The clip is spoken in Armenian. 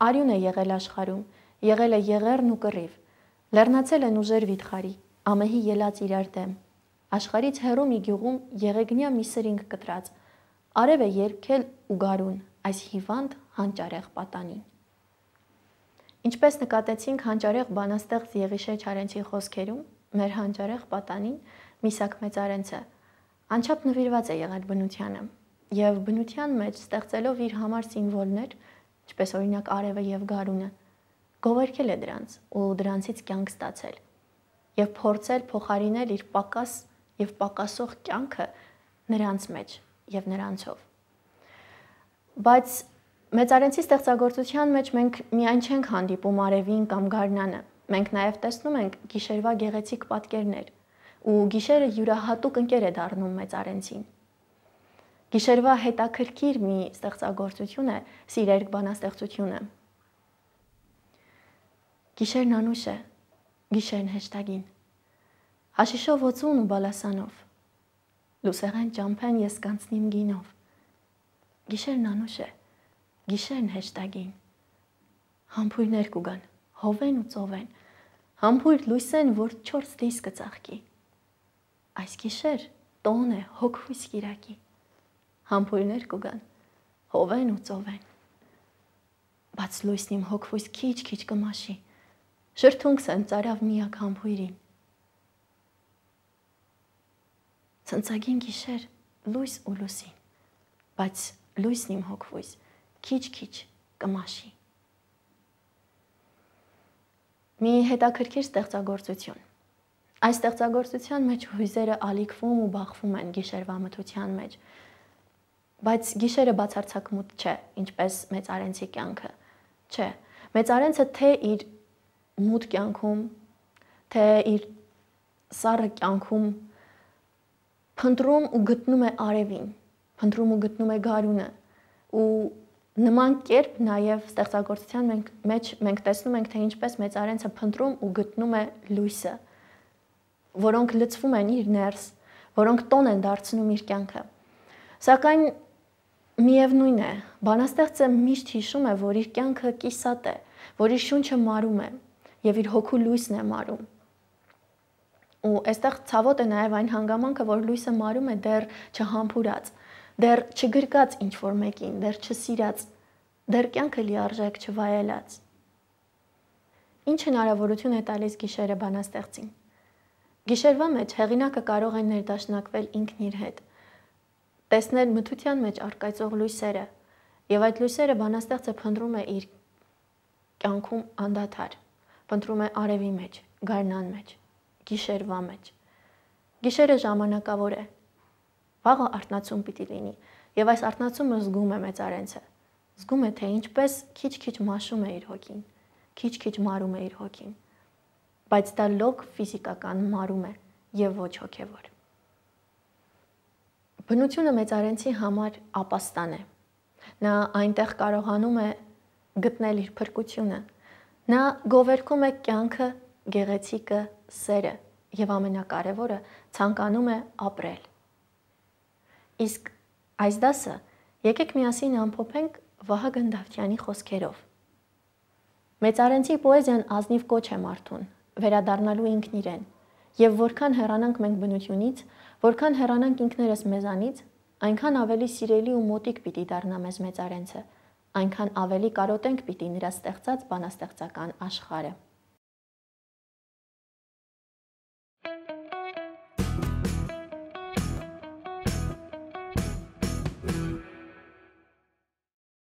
Արյուն է եղել աշխարում, եղել է եղերն ու կռիվ։ Լեռնացել են ուժեր վիթխարի, ամեհի ելած իրար դեմ։ Աշխարից հերո մի գյուղում եղեգնյա մի սրինգ կտրած։ Արև է երկել ու գարուն այս հիվանդ հանճարեղ պատանին։ Ինչպես նկատեցինք հանճարեղ բանաստեղծ Եղիշե Չարենցի խոսքերում, մեր հանճարեղ պատանին Միսակ Մեծարենցը անչափ նվիրված է եղել բնությանը եւ բնության մեջ ստեղծելով իր համար սիմվոլներ, ինչպես օրինակ արևը եւ գարունը, գովերքել է դրանց ու դրանցից կյանք ստացել եւ փորձել փոխարինել իր պակաս եւ պակասող կյանքը նրանց մեջ եւ նրանցով։ Բայց մեծարենցի ստեղծագործության մեջ մենք միայն չենք հանդիպում արևին կամ գարնանը։ Մենք նաեւ տեսնում ենք գիշերվա գեղեցիկ պատկերներ, ու գիշերը յուրահատուկ ընկեր է դառնում մեծարենցին։ Գիշերվա հետաքրքիր մի ստեղծագործություն է Սիրերկ բանաստեղծությունը։ Գիշերն անուշ է, գիշերն հեշտագին։ Հաշիշով ոցուն ու բալասանով։ Լուսեղեն ճամփեն ես կանցնիմ գինով։ Գիշերն անուշ է, գիշերն հեշտագին։ Համբույրներ կուգան, հովեն ու ծովեն։ Համբույր լույսեն, որ 4 լույս կծաղկի։ Այս գիշեր տոն է հոգ հույս կիրակի համբույրներ կգան, հովեն ու ծովեն։ Բաց լույսն իմ հոգվույս քիչ-քիչ կմաշի։ Շրթունքս եմ ծարավ միակ համբույրին։ Ցնցագին գիշեր լույս ու լուսին, բայց լույսն իմ հոգվույս քիչ-քիչ կմաշի։ Մի հետաքրքիր ստեղծագործություն։ Այս ստեղծագործության մեջ հույզերը ալիքվում ու բախվում են գիշերվա մթության մեջ։ մեջ բայց գիշերը բացարձակ մութ չէ, ինչպես մեծ արենցի կյանքը։ Չէ։ Մեծ արենցը թե իր մութ կյանքում, թե իր սառը կյանքում փնտրում ու գտնում է արևին, փնտրում ու գտնում է գարունը ու նման կերպ նաև ստեղծագործության մենք մեջ մենք տեսնում ենք թե ինչպես մեծ արենցը փնտրում ու գտնում է լույսը որոնք լծվում են իր ներս որոնք տոն են դարձնում իր կյանքը սակայն միևնույն է, բանաստեղծը միշտ հիշում է, որ իր կյանքը կիսատ է, որ իր շունչը մարում է եւ իր հոգու լույսն է մարում։ Ու այստեղ ցավոտ է նաեւ այն հանգամանքը, որ լույսը մարում է դեռ չհամբուրած, դեռ չգրկած ինչ որ մեկին, դեռ չսիրած, դեռ կյանքը լիարժեք չվայելած։ Ինչ հնարավորություն է տալիս գիշերը բանաստեղծին։ Գիշերվա մեջ հեղինակը կարող է ներդաշնակվել ինքն իր հետ տեսնել մթության մեջ արկայծող լույսերը եւ այդ լույսերը բանաստեղծը փնտրում է իր կյանքում անդադար փնտրում է արևի մեջ գարնան մեջ գիշերվա մեջ գիշերը ժամանակավոր է վաղը արտնացում պիտի լինի եւ այս արտնացումը զգում է մեծարենցը զգում է թե ինչպես քիչ-քիչ մաշում է իր հոգին քիչ-քիչ մարում է իր հոգին բայց դա լոկ ֆիզիկական մարում է եւ ոչ հոգեվոր Բնությունը մեծարենցի համար ապաստան է։ Նա այնտեղ կարողանում է գտնել իր փրկությունը։ Նա գովերքում է կյանքը, գեղեցիկը, սերը եւ ամենակարևորը ցանկանում է ապրել։ Իսկ այս դասը եկեք միասին ամփոփենք Վահագն Դավթյանի խոսքերով։ Մեծարենցի պոեզիան ազնիվ կոչ է մարդուն, վերադառնալու ինքն իրեն։ Եվ որքան հեռանանք մենք բնությունից, Որքան հեռանանք ինքներս մեզանից, այնքան ավելի սիրելի ու մոտիկ պիտի դառնա մեզ մեծարենցը, այնքան ավելի կարոտենք պիտի նրա ստեղծած բանաստեղծական աշխարհը։